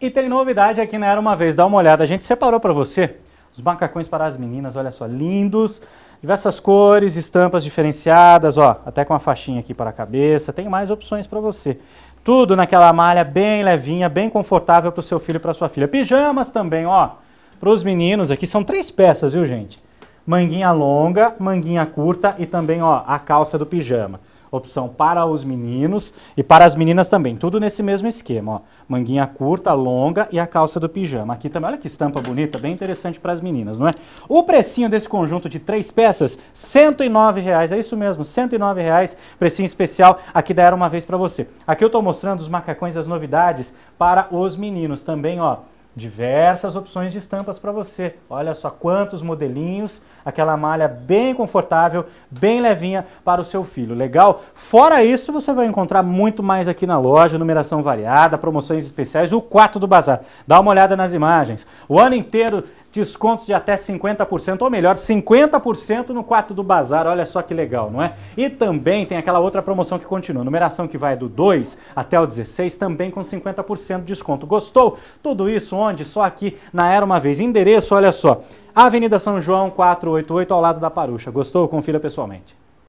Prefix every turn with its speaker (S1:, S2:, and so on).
S1: E tem novidade aqui na Era Uma Vez, dá uma olhada. A gente separou para você os macacões para as meninas, olha só, lindos. Diversas cores, estampas diferenciadas, ó, até com uma faixinha aqui para a cabeça. Tem mais opções para você. Tudo naquela malha bem levinha, bem confortável para o seu filho e para sua filha. Pijamas também, ó, para os meninos. Aqui são três peças, viu, gente? Manguinha longa, manguinha curta e também, ó, a calça do pijama opção para os meninos e para as meninas também. Tudo nesse mesmo esquema, ó. Manguinha curta, longa e a calça do pijama. Aqui também, olha que estampa bonita, bem interessante para as meninas, não é? O precinho desse conjunto de três peças, R$ 109,00. É isso mesmo, R$ 109,00, precinho especial aqui da Era Uma Vez para você. Aqui eu estou mostrando os macacões, as novidades para os meninos também, ó diversas opções de estampas para você. Olha só quantos modelinhos, aquela malha bem confortável, bem levinha para o seu filho, legal? Fora isso, você vai encontrar muito mais aqui na loja, numeração variada, promoções especiais, o quarto do bazar. Dá uma olhada nas imagens. O ano inteiro descontos de até 50%, ou melhor, 50% no quarto do bazar. Olha só que legal, não é? E também tem aquela outra promoção que continua, numeração que vai do 2 até o 16, também com 50% de desconto. Gostou? Tudo isso onde? Só aqui na Era Uma Vez. Endereço, olha só, Avenida São João 488, ao lado da Parucha. Gostou? Confira pessoalmente.